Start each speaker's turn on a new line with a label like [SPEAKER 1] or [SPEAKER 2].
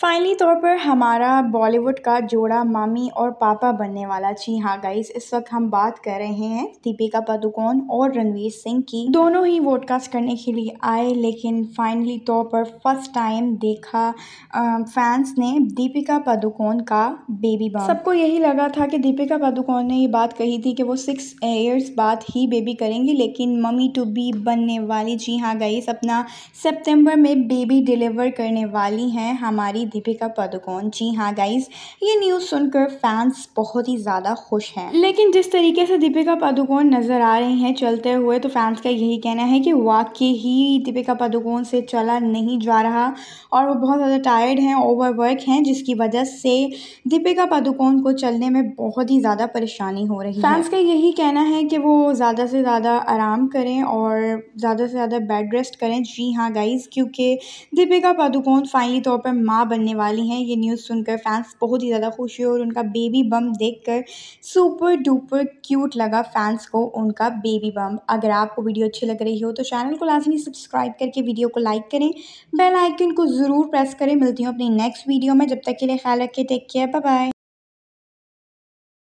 [SPEAKER 1] finally तौर पर हमारा बॉलीवुड का जोड़ा मामी और पापा बनने वाला जी हाँ गाइस इस वक्त हम बात कर रहे हैं दीपिका पादुकोण और रणवीर सिंह की दोनों ही वोडकास्ट करने के लिए आए लेकिन फाइनली तौर पर फर्स्ट टाइम देखा आ, फैंस ने दीपिका पादुकोण का बेबी बम सबको यही लगा था कि दीपिका पादुकोण ने ये बात कही थी कि वो सिक्स ईयर्स बाद ही बेबी करेंगी लेकिन मम्मी टू बी बनने वाली जी हाँ गाइस अपना सेप्टेम्बर में बेबी डिलीवर करने वाली हैं हमारी दीपिका पादुकोण जी हाँ गाइज ये न्यूज़ सुनकर फैंस बहुत ही ज़्यादा खुश हैं लेकिन जिस तरीके से दीपिका पादुकोण नज़र आ रही हैं चलते हुए तो फैंस का यही कहना है कि वाकई ही दीपिका पादुकोण से चला नहीं जा रहा और वो बहुत ज़्यादा टायर्ड हैं ओवरवर्क हैं जिसकी वजह से दीपिका पादुकोण को चलने में बहुत ही ज़्यादा परेशानी हो रही है फैंस का यही कहना है कि वो ज़्यादा से ज़्यादा आराम करें और ज़्यादा से ज़्यादा बेड रेस्ट करें जी हाँ गाइज़ क्योंकि दीपिका पादुकोण फाइनली तौर पर माँ बनने वाली हैं ये न्यूज़ सुनकर फैंस बहुत ही ज़्यादा खुश हुए और उनका बेबी बम देखकर सुपर डुपर क्यूट लगा फैंस को उनका बेबी बम अगर आपको वीडियो अच्छी लग रही हो तो चैनल को लाजमी सब्सक्राइब करके वीडियो को लाइक करें बेल आइकन को ज़रूर प्रेस करें मिलती हूँ अपनी नेक्स्ट वीडियो में जब तक के लिए ख्याल रखें टेक केयर बाय